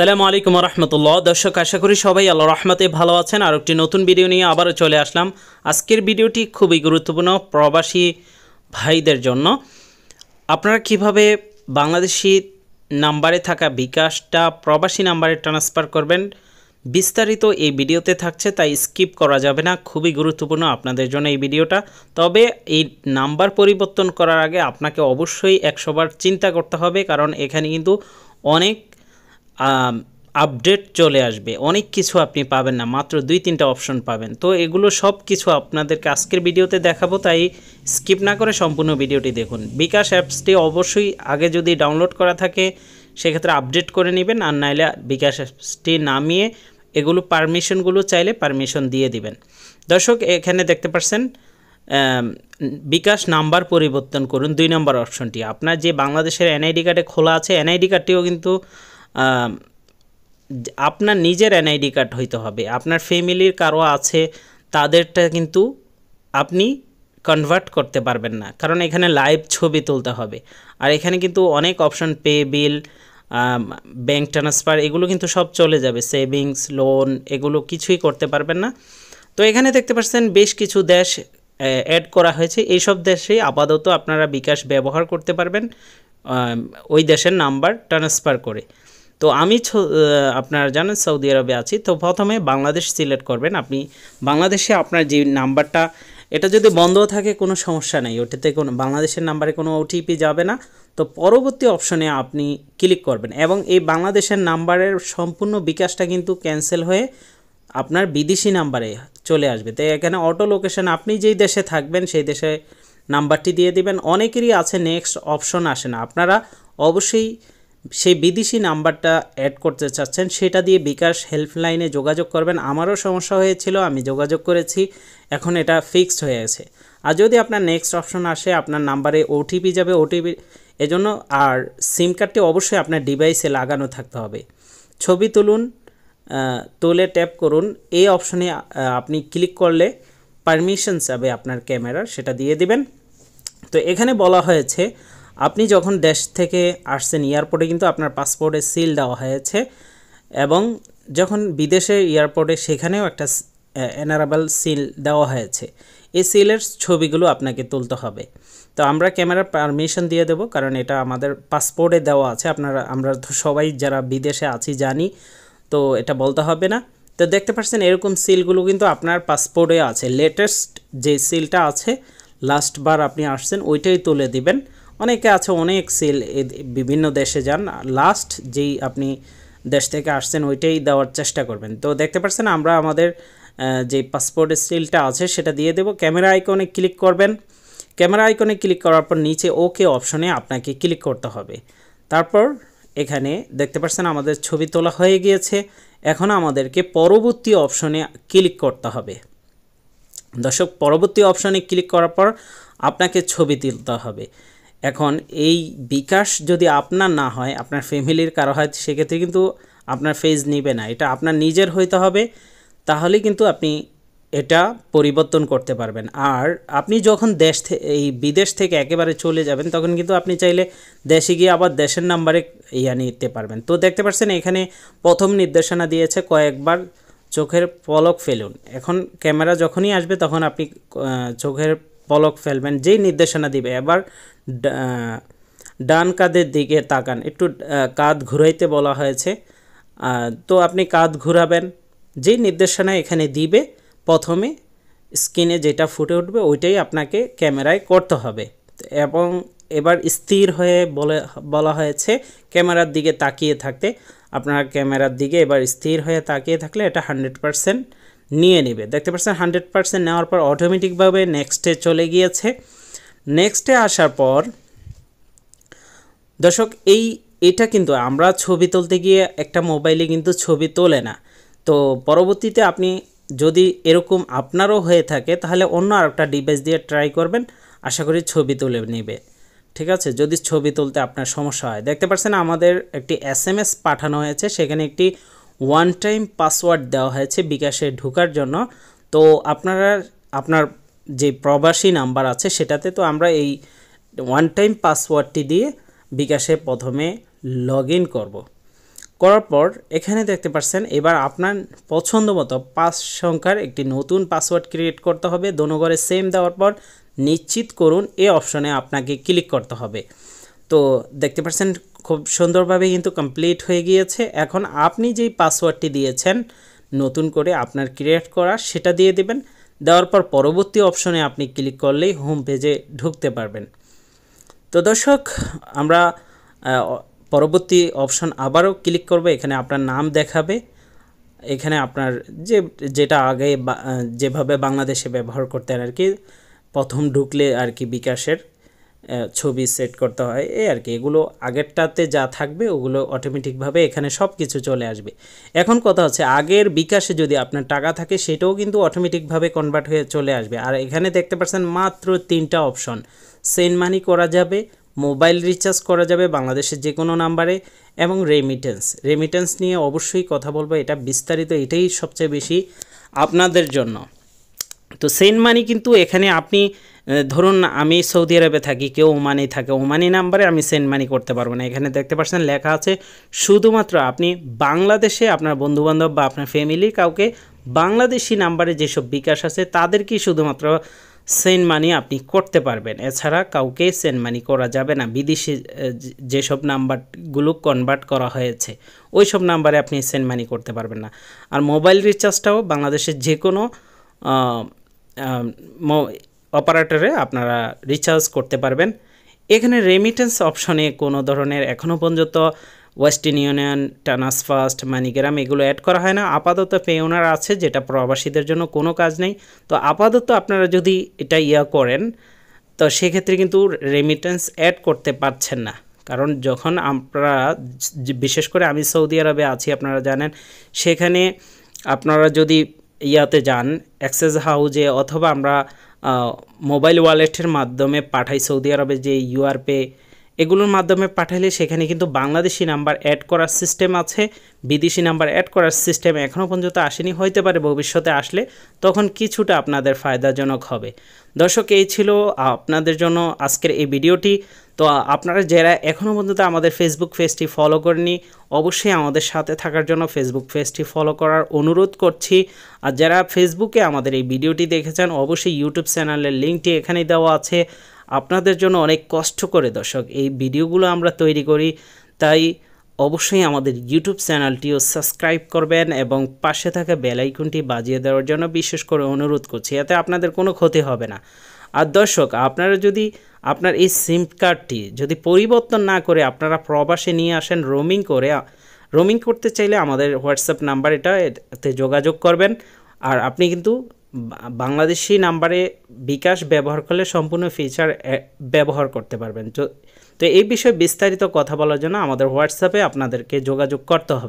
আসসালামু আলাইকুম রহমতুল্লাহ দর্শক আশা করি সবাই আল্লাহ রহমতে ভালো আছেন আর একটি নতুন ভিডিও নিয়ে আবারও চলে আসলাম আজকের ভিডিওটি খুবই গুরুত্বপূর্ণ প্রবাসী ভাইদের জন্য আপনারা কিভাবে বাংলাদেশি নাম্বারে থাকা বিকাশটা প্রবাসী নাম্বারে ট্রান্সফার করবেন বিস্তারিত এই ভিডিওতে থাকছে তাই স্কিপ করা যাবে না খুবই গুরুত্বপূর্ণ আপনাদের জন্য এই ভিডিওটা তবে এই নাম্বার পরিবর্তন করার আগে আপনাকে অবশ্যই একশোবার চিন্তা করতে হবে কারণ এখানে কিন্তু অনেক আপডেট চলে আসবে অনেক কিছু আপনি পাবেন না মাত্র দুই তিনটা অপশন পাবেন তো এগুলো সব কিছু আপনাদেরকে আজকের ভিডিওতে দেখাবো তাই স্কিপ না করে সম্পূর্ণ ভিডিওটি দেখুন বিকাশ অ্যাপসটি অবশ্যই আগে যদি ডাউনলোড করা থাকে সেক্ষেত্রে আপডেট করে নেবেন আর নাইলে বিকাশ অ্যাপসটি নামিয়ে এগুলো পারমিশনগুলো চাইলে পারমিশন দিয়ে দিবেন দর্শক এখানে দেখতে পাচ্ছেন বিকাশ নাম্বার পরিবর্তন করুন দুই নম্বর অপশনটি আপনার যে বাংলাদেশের এনআইডি কার্ডে খোলা আছে এনআইডি কার্ডটিও কিন্তু আপনার নিজের এনআইডি কার্ড হইতে হবে আপনার ফ্যামিলির কারো আছে তাদেরটা কিন্তু আপনি কনভার্ট করতে পারবেন না কারণ এখানে লাইভ ছবি তুলতে হবে আর এখানে কিন্তু অনেক option pay bill bank transfer এগুলো কিন্তু সব চলে যাবে সেভিংস লোন এগুলো কিছুই করতে পারবেন না তো এখানে দেখতে পাচ্ছেন বেশ কিছু দেশ অ্যাড করা হয়েছে এইসব দেশে আপাতত আপনারা বিকাশ ব্যবহার করতে পারবেন ওই দেশের নাম্বার ট্রান্সফার করে তো আমি আপনার জানেন সৌদি আরবে আছি তো প্রথমে বাংলাদেশ সিলেক্ট করবেন আপনি বাংলাদেশে আপনার যে নাম্বারটা এটা যদি বন্ধ থাকে কোনো সমস্যা নেই ওটিতে কোনো বাংলাদেশের নাম্বারে কোনো ওটিপি যাবে না তো পরবর্তী অপশনে আপনি ক্লিক করবেন এবং এই বাংলাদেশের নাম্বারের সম্পূর্ণ বিকাশটা কিন্তু ক্যান্সেল হয়ে আপনার বিদেশি নাম্বারে চলে আসবে তো এখানে অটো লোকেশন আপনি যেই দেশে থাকবেন সেই দেশে নাম্বারটি দিয়ে দিবেন অনেকেরই আছে নেক্সট অপশন আসে না আপনারা অবশ্যই সেই বিদেশি নাম্বারটা অ্যাড করতে চাচ্ছেন সেটা দিয়ে বিকাশ হেল্পলাইনে যোগাযোগ করবেন আমারও সমস্যা হয়েছিল আমি যোগাযোগ করেছি এখন এটা ফিক্সড হয়ে গেছে আর যদি আপনার নেক্সট অপশন আসে আপনার নাম্বারে ওটিপি যাবে ওটিপি এজন্য আর সিম কার্ডটি অবশ্যই আপনার ডিভাইসে লাগানো থাকতে হবে ছবি তুলুন তুলে ট্যাপ করুন এই অপশনে আপনি ক্লিক করলে পারমিশন যাবে আপনার ক্যামেরার সেটা দিয়ে দিবেন তো এখানে বলা হয়েছে আপনি যখন দেশ থেকে আসছেন এয়ারপোর্টে কিন্তু আপনার পাসপোর্টে সিল দেওয়া হয়েছে এবং যখন বিদেশে এয়ারপোর্টে সেখানেও একটা এনারাবেল সিল দেওয়া হয়েছে এই সিলের ছবিগুলো আপনাকে তুলতে হবে তো আমরা ক্যামেরার পারমিশন দিয়ে দেব কারণ এটা আমাদের পাসপোর্টে দেওয়া আছে আপনারা আমরা তো সবাই যারা বিদেশে আছি জানি তো এটা বলতে হবে না তো দেখতে পাচ্ছেন এরকম সিলগুলো কিন্তু আপনার পাসপোর্টে আছে লেটেস্ট যে সিলটা আছে লাস্টবার আপনি আসছেন ওইটাই তুলে দিবেন অনেকে আছে অনেক সেল বিভিন্ন দেশে যান লাস্ট যেই আপনি দেশ থেকে আসছেন ওইটাই দেওয়ার চেষ্টা করবেন তো দেখতে পাচ্ছেন আমরা আমাদের যে পাসপোর্ট সিলটা আছে সেটা দিয়ে দেব ক্যামেরা আইকনে ক্লিক করবেন ক্যামেরা আইকনে ক্লিক করার পর নিচে ওকে অপশনে আপনাকে ক্লিক করতে হবে তারপর এখানে দেখতে পাচ্ছেন আমাদের ছবি তোলা হয়ে গিয়েছে এখন আমাদেরকে পরবর্তী অপশনে ক্লিক করতে হবে দর্শক পরবর্তী অপশনে ক্লিক করার পর আপনাকে ছবি তুলতে হবে এখন এই বিকাশ যদি আপনার না হয় আপনার ফ্যামিলির কারো হয় সেক্ষেত্রে কিন্তু আপনার ফেজ নিবে না এটা আপনার নিজের হইতে হবে তাহলে কিন্তু আপনি এটা পরিবর্তন করতে পারবেন আর আপনি যখন দেশ এই বিদেশ থেকে একেবারে চলে যাবেন তখন কিন্তু আপনি চাইলে দেশে গিয়ে আবার দেশের নাম্বারে ইয়া নিতে পারবেন তো দেখতে পাচ্ছেন এখানে প্রথম নির্দেশনা দিয়েছে কয়েকবার চোখের পলক ফেলুন এখন ক্যামেরা যখনই আসবে তখন আপনি চোখের পলক ফেলবেন যেই নির্দেশনা দিবে এবার ডান কাঁধের দিকে তাকান একটু কাঁধ ঘুরাইতে বলা হয়েছে তো আপনি কাঁধ ঘুরাবেন যেই নির্দেশনা এখানে দিবে প্রথমে স্ক্রিনে যেটা ফুটে উঠবে ওইটাই আপনাকে ক্যামেরায় করতে হবে এবং এবার স্থির হয়ে বলে বলা হয়েছে ক্যামেরার দিকে তাকিয়ে থাকতে আপনার ক্যামেরার দিকে এবার স্থির হয়ে তাকিয়ে থাকলে এটা হান্ড্রেড পারসেন্ট নিয়ে নেবে দেখতে পাচ্ছেন হান্ড্রেড পার্সেন্ট নেওয়ার পর অটোমেটিকভাবে নেক্সটে চলে গিয়েছে নেক্সটে আসার পর দর্শক এই এটা কিন্তু আমরা ছবি তুলতে গিয়ে একটা মোবাইলে কিন্তু ছবি তোলে না তো পরবর্তীতে আপনি যদি এরকম আপনারও হয়ে থাকে তাহলে অন্য আরেকটা ডিভাইস দিয়ে ট্রাই করবেন আশা করি ছবি তুলে নেবে ঠিক আছে যদি ছবি তুলতে আপনার সমস্যা হয় দেখতে পাচ্ছেন আমাদের একটি এস পাঠানো হয়েছে সেখানে একটি ওয়ান টাইম পাসওয়ার্ড দেওয়া হয়েছে বিকাশে ঢোকার জন্য তো আপনারা আপনার যে প্রবাসী নাম্বার আছে সেটাতে তো আমরা এই ওয়ান টাইম পাসওয়ার্ডটি দিয়ে বিকাশে প্রথমে লগ ইন করবো করার পর এখানে দেখতে পাচ্ছেন এবার আপনার পছন্দ মতো পাঁচ সংখ্যার একটি নতুন পাসওয়ার্ড ক্রিয়েট করতে হবে দোনো ঘরে সেম দেওয়ার পর নিশ্চিত করুন এ অপশনে আপনাকে ক্লিক করতে হবে তো দেখতে পাচ্ছেন খুব সুন্দরভাবে কিন্তু কমপ্লিট হয়ে গিয়েছে এখন আপনি যেই পাসওয়ার্ডটি দিয়েছেন নতুন করে আপনার ক্রিয়েট করা সেটা দিয়ে দেবেন দেওয়ার পর পরবর্তী অপশনে আপনি ক্লিক করলেই হোম পেজে ঢুকতে পারবেন তো দর্শক আমরা পরবর্তী অপশন আবারও ক্লিক করব এখানে আপনার নাম দেখাবে এখানে আপনার যে যেটা আগে যেভাবে বাংলাদেশে ব্যবহার করতেন আর কি প্রথম ঢুকলে আর কি বিকাশের ছবি সেট করতে হয় এই আর কি এগুলো আগেরটাতে যা থাকবে ওগুলো অটোমেটিকভাবে এখানে সব কিছু চলে আসবে এখন কথা হচ্ছে আগের বিকাশে যদি আপনার টাকা থাকে সেটাও কিন্তু অটোমেটিকভাবে কনভার্ট হয়ে চলে আসবে আর এখানে দেখতে পাচ্ছেন মাত্র তিনটা অপশন সেন্ড মানি করা যাবে মোবাইল রিচার্জ করা যাবে বাংলাদেশের যে কোনো নাম্বারে এবং রেমিটেন্স রেমিটেন্স নিয়ে অবশ্যই কথা বলবো এটা বিস্তারিত এটাই সবচেয়ে বেশি আপনাদের জন্য তো সেন্ড মানি কিন্তু এখানে আপনি ধরুন আমি সৌদি আরবে থাকি কেউ ওমানে থাকে ওমানি নাম্বারে আমি সেন্ড মানি করতে পারবো না এখানে দেখতে পাচ্ছেন লেখা আছে শুধুমাত্র আপনি বাংলাদেশে আপনার বন্ধুবান্ধব বা আপনার ফ্যামিলির কাউকে বাংলাদেশি নাম্বারে যেসব বিকাশ আছে তাদেরকেই শুধুমাত্র সেন্ড মানি আপনি করতে পারবেন এছাড়া কাউকে সেন্ড মানি করা যাবে না বিদেশি যেসব নাম্বারগুলো কনভার্ট করা হয়েছে ওই সব নাম্বারে আপনি সেন্ড মানি করতে পারবেন না আর মোবাইল রিচার্জটাও বাংলাদেশের যে কোনো অপারেটরে আপনারা রিচার্জ করতে পারবেন এখানে রেমিটেন্স অপশনে কোনো ধরনের এখনও পর্যন্ত ওয়েস্টার্ন ইউনিয়ন ফার্স্ট মানিগ্রাম এগুলো অ্যাড করা হয় না আপাতত পেওনার আছে যেটা প্রবাসীদের জন্য কোনো কাজ নেই তো আপাতত আপনারা যদি এটা ইয়া করেন তো সেক্ষেত্রে কিন্তু রেমিটেন্স অ্যাড করতে পারছেন না কারণ যখন আপনারা বিশেষ করে আমি সৌদি আরবে আছি আপনারা জানেন সেখানে আপনারা যদি ইয়াতে যান অ্যাক্সেস হাউজে অথবা আমরা মোবাইল ওয়ালেটের মাধ্যমে পাঠাই সৌদি আরবে যে ইউআরপে এগুলোর মাধ্যমে পাঠাইলে সেখানে কিন্তু বাংলাদেশি নাম্বার অ্যাড করার সিস্টেম আছে বিদেশি নাম্বার অ্যাড করার সিস্টেম এখনও পর্যন্ত আসেনি হইতে পারে ভবিষ্যতে আসলে তখন কিছুটা আপনাদের ফায়দাজনক হবে দর্শক এই ছিল আপনাদের জন্য আজকের এই ভিডিওটি তো আপনারা যারা এখনও পর্যন্ত আমাদের ফেসবুক পেজটি ফলো করেনি অবশ্যই আমাদের সাথে থাকার জন্য ফেসবুক পেজটি ফলো করার অনুরোধ করছি আর যারা ফেসবুকে আমাদের এই ভিডিওটি দেখেছেন অবশ্যই ইউটিউব চ্যানেলের লিঙ্কটি এখানেই দেওয়া আছে আপনাদের জন্য অনেক কষ্ট করে দর্শক এই ভিডিওগুলো আমরা তৈরি করি তাই অবশ্যই আমাদের ইউটিউব চ্যানেলটিও সাবস্ক্রাইব করবেন এবং পাশে থাকা বেলাইকনটি বাজিয়ে দেওয়ার জন্য বিশেষ করে অনুরোধ করছি এতে আপনাদের কোনো ক্ষতি হবে না আর দর্শক আপনারা যদি আপনার এই সিম কার্ডটি যদি পরিবর্তন না করে আপনারা প্রবাসে নিয়ে আসেন রোমিং করে রোমিং করতে চাইলে আমাদের হোয়াটসঅ্যাপ নাম্বার এটা এতে যোগাযোগ করবেন আর আপনি কিন্তু বাংলাদেশি নাম্বারে বিকাশ ব্যবহার করলে সম্পূর্ণ ফিচার ব্যবহার করতে পারবেন তো এই বিষয়ে বিস্তারিত কথা বলার জন্য আমাদের হোয়াটসঅ্যাপে আপনাদেরকে যোগাযোগ করতে হবে